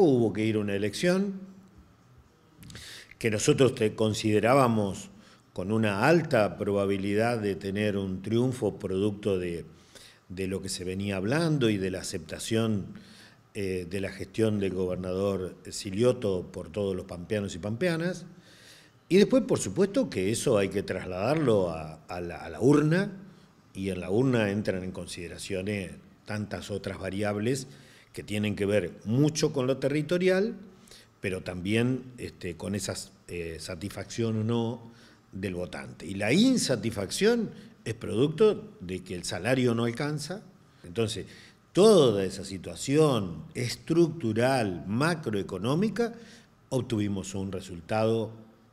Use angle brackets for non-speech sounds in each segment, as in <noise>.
Hubo que ir a una elección que nosotros considerábamos con una alta probabilidad de tener un triunfo producto de, lo que se venía hablando y de la aceptación eh, de la gestión del gobernador Silioto por todos los pampeanos y pampeanas. Y después, por supuesto, que eso hay que trasladarlo a, la, a la urna y en la urna entran en consideración tantas otras variables que tienen que ver mucho con lo territorial, pero también este, con esa eh, satisfacción o no del votante. Y la insatisfacción es producto de que el salario no alcanza. Entonces, toda esa situación estructural, macroeconómica, obtuvimos un resultado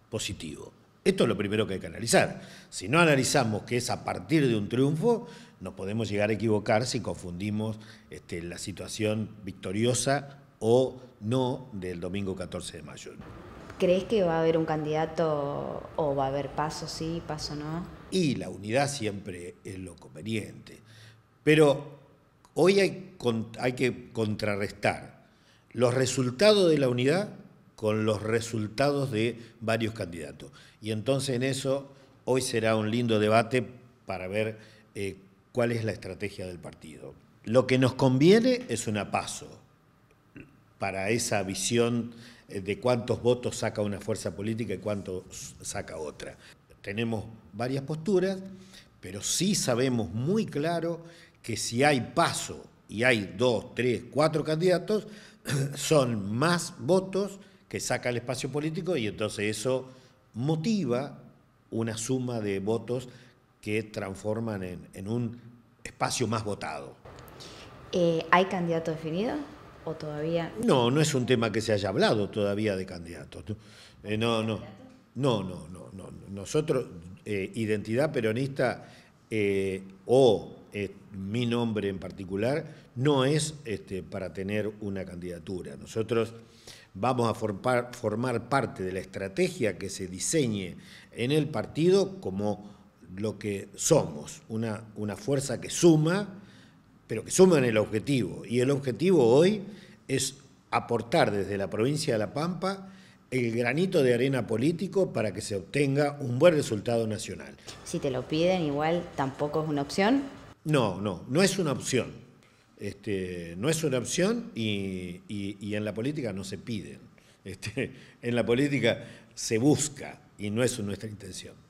positivo. Esto es lo primero que hay que analizar. Si no analizamos que es a partir de un triunfo, nos podemos llegar a equivocar si confundimos este, la situación victoriosa o no del domingo 14 de mayo. ¿Crees que va a haber un candidato o va a haber paso sí, paso no? Y la unidad siempre es lo conveniente. Pero hoy hay que contrarrestar los resultados de la unidad con los resultados de varios candidatos. Y entonces en eso hoy será un lindo debate para ver eh, cuál es la estrategia del partido. Lo que nos conviene es un paso para esa visión eh, de cuántos votos saca una fuerza política y cuántos saca otra. Tenemos varias posturas, pero sí sabemos muy claro que si hay paso y hay dos, tres, cuatro candidatos, <clears throat> son más votos que saca el espacio político y entonces eso motiva una suma de votos que transforman en, un espacio más votado. Eh, ¿Hay candidato definido o todavía? No, no es un tema que se haya hablado todavía de candidatos. Eh, no, no, no, no, no, no. Nosotros, eh, identidad peronista o mi nombre en particular, no es este, para tener una candidatura. Nosotros vamos a formar, parte de la estrategia que se diseñe en el partido como lo que somos, una fuerza que suma, pero que suma en el objetivo. Y el objetivo hoy es aportar desde la provincia de La Pampa el granito de arena político para que se obtenga un buen resultado nacional. Si te lo piden, igual tampoco es una opción. No, no, no es una opción. Este, no es una opción y, en la política no se piden. Este, <laughs> en la política se busca y no es nuestra intención.